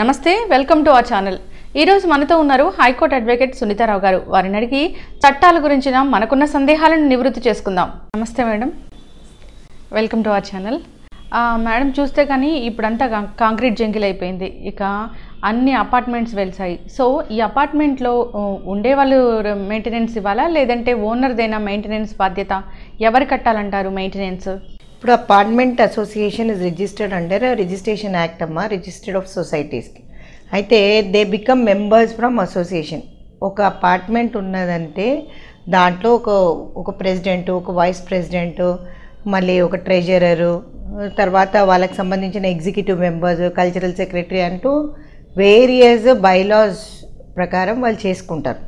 నమస్తే welcome to our channel ఈరోజు మనతో ఉన్నారు హైకోర్టు అడ్వకేట్ సునీతారావు గారు వారిని అడిగి చట్టాల గురించిన మనకున్న సందేహాలను నివృత్తి చేసుకుందాం నమస్తే madam welcome to our channel madam చూస్తే కానీ ఇప్పుడంతా కాంక్రీట్ జంగిల్ అయిపోయింది ఇక అన్ని అపార్ట్మెంట్స్ వెలిసాయి సో ఈ అపార్ట్మెంట్లో ఉండే వాళ్ళు మెయింటెనెన్స్ ఇవ్వాలా లేదంటే ఓనర్దైనా మెయింటెనెన్స్ బాధ్యత ఎవరు కట్టాలంటారు మెయింటెనెన్స్ ఇప్పుడు apartment association is registered under registration act అమ్మ రిజిస్టర్డ్ ఆఫ్ సొసైటీస్కి అయితే they become members from association ఒక అపార్ట్మెంట్ ఉన్నదంటే దాంట్లో ఒక ఒక ప్రెసిడెంట్ ఒక వైస్ ప్రెసిడెంట్ మళ్ళీ ఒక ట్రెజరరు తర్వాత వాళ్ళకి సంబంధించిన ఎగ్జిక్యూటివ్ మెంబర్స్ కల్చరల్ సెక్రటరీ అంటూ వేరియస్ బైలాస్ ప్రకారం వాళ్ళు చేసుకుంటారు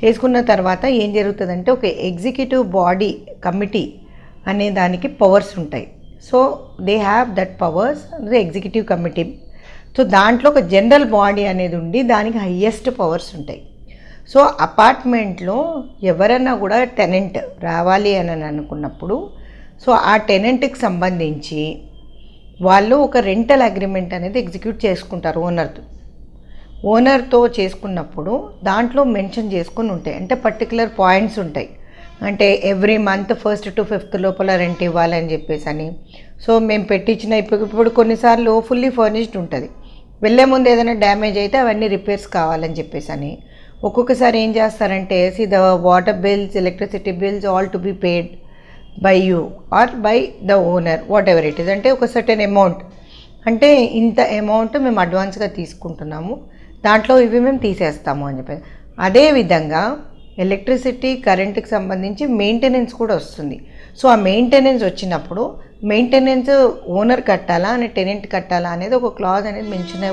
చేసుకున్న తర్వాత ఏం జరుగుతుందంటే ఒక ఎగ్జిక్యూటివ్ బాడీ కమిటీ అనే దానికి పవర్స్ ఉంటాయి so they have that powers the executive committee so దాంట్లో ఒక జనరల్ బాడీ అనేది ఉండి దానికి హయ్యెస్ట్ పవర్స్ ఉంటాయి సో అపార్ట్మెంట్లో ఎవరన్నా కూడా టెనెంట్ రావాలి అని అనుకున్నప్పుడు సో ఆ టెనెంట్కి సంబంధించి వాళ్ళు ఒక రెంటల్ అగ్రిమెంట్ అనేది ఎగ్జిక్యూట్ చేసుకుంటారు ఓనర్తో ఓనర్తో చేసుకున్నప్పుడు దాంట్లో మెన్షన్ చేసుకుని ఉంటాయి అంటే పర్టికులర్ పాయింట్స్ ఉంటాయి అంటే every month first to fifth లోపల రెంట్ ఇవ్వాలని చెప్పేసి అని సో మేము పెట్టించిన ఇప్పుడు ఇప్పుడు కొన్నిసార్లు ఫుల్లీ ఫర్నిష్డ్ ఉంటుంది వెళ్ళే ముందు ఏదైనా డ్యామేజ్ అయితే అవన్నీ రిపేర్స్ కావాలని చెప్పేసి అని ఒక్కొక్కసారి ఏం చేస్తారంటే see the water bills electricity bills all to be paid by you or by the owner whatever it is అంటే ఒక సర్టెన్ అమౌంట్ అంటే ఇంత అమౌంట్ మేము అడ్వాన్స్గా తీసుకుంటున్నాము దాంట్లో ఇవి మేము తీసేస్తాము అని చెప్పేసి అదేవిధంగా ఎలక్ట్రిసిటీ కరెంటుకి సంబంధించి మెయింటెనెన్స్ కూడా వస్తుంది సో ఆ మెయింటెనెన్స్ వచ్చినప్పుడు మెయింటెనెన్స్ ఓనర్ కట్టాలా అని టెనెంట్ కట్టాలా అనేది ఒక క్లాజ్ అనేది మెన్షన్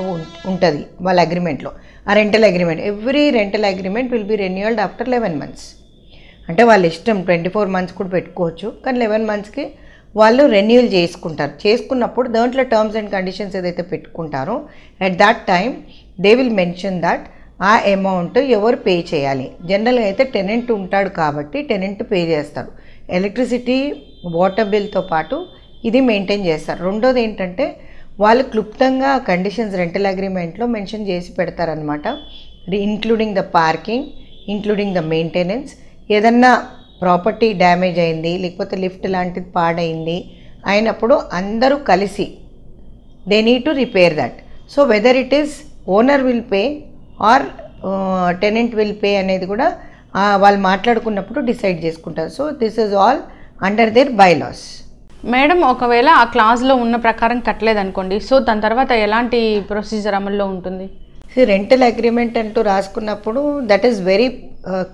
ఉంటుంది వాళ్ళ అగ్రిమెంట్లో ఆ rental agreement every rental agreement will be renewed after eleven months అంటే వాళ్ళ ఇష్టం ట్వంటీ ఫోర్ మంత్స్ కూడా పెట్టుకోవచ్చు కానీ లెవెన్ మంత్స్కి వాళ్ళు రెన్యూల్ చేసుకుంటారు చేసుకున్నప్పుడు దాంట్లో టర్మ్స్ అండ్ కండిషన్స్ ఏదైతే పెట్టుకుంటారో at that time they will mention that ఆ అమౌంట్ ఎవరు పే చేయాలి జనరల్గా అయితే టెనెంట్ ఉంటాడు కాబట్టి టెనెంట్ పే చేస్తాడు ఎలక్ట్రిసిటీ వాటర్ బిల్తో పాటు ఇది మెయింటైన్ చేస్తారు రెండోది ఏంటంటే వాళ్ళు క్లుప్తంగా కండిషన్స్ రెంటల్ అగ్రిమెంట్లో మెన్షన్ చేసి పెడతారనమాట including the parking including the maintenance ఏదన్నా ప్రాపర్టీ డ్యామేజ్ అయింది లేకపోతే లిఫ్ట్ లాంటిది పాడైంది అయినప్పుడు అందరూ కలిసి they need to repair that so whether it is owner will pay or tenant will pay అనేది కూడా వాళ్ళు మాట్లాడుకున్నప్పుడు డిసైడ్ చేసుకుంటారు so this is all under their bylaws madam ఒకవేళ ఆ క్లాజ్లో ఉన్న ప్రకారం కట్టలేదు అనుకోండి సో దాని తర్వాత ఎలాంటి ప్రొసీజర్ అమల్లో ఉంటుంది రెంటల్ అగ్రిమెంట్ అంటూ రాసుకున్నప్పుడు that is very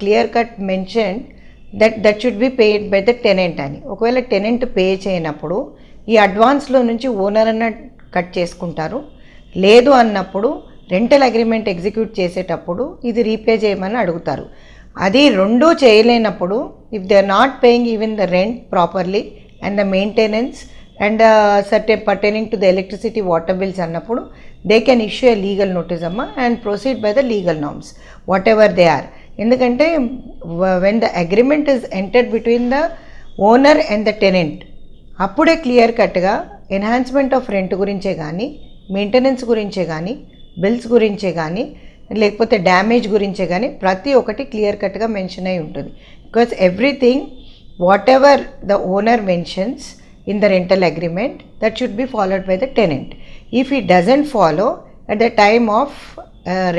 clear cut mention that that should be paid by the tenant అని ఒకవేళ టెనెంట్ పే చేయనప్పుడు ఈ అడ్వాన్స్లో నుంచి ఓనర్ అన్న కట్ చేసుకుంటారు లేదు అన్నప్పుడు రెంటల్ అగ్రిమెంట్ ఎగ్జిక్యూట్ చేసేటప్పుడు ఇది రీపే చేయమని అడుగుతారు అది రెండూ చేయలేనప్పుడు if they are not paying even the rent properly and the maintenance and certain pertaining to the electricity water bills అన్నప్పుడు they can issue a legal notice అమ్మ and proceed by the legal norms whatever they are ఎందుకంటే when the agreement is entered between the owner and the tenant అప్పుడే clear కట్గా enhancement of rent గురించే కానీ maintenance గురించే కానీ bills గురించే కానీ లేకపోతే డ్యామేజ్ గురించే కానీ ప్రతి ఒక్కటి క్లియర్ కట్గా మెన్షన్ అయి ఉంటుంది because everything what ever the owner mentions in the rental agreement that should be followed by the tenant if ఈ doesn't follow at the time of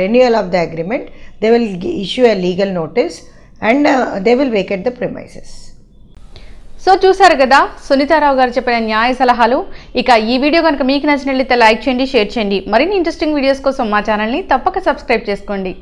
renewal of the agreement they will issue a legal notice and they will vacate the premises so చూసారు కదా సునీతారావు గారు చెప్పిన న్యాయ సలహాలు ఇక ఈ video కనుక మీకు నచ్చినట్లయితే లైక్ చేయండి షేర్ చేయండి మరిన్ని ఇంట్రెస్టింగ్ వీడియోస్ కోసం మా ఛానల్ని తప్పక సబ్స్క్రైబ్ చేసుకోండి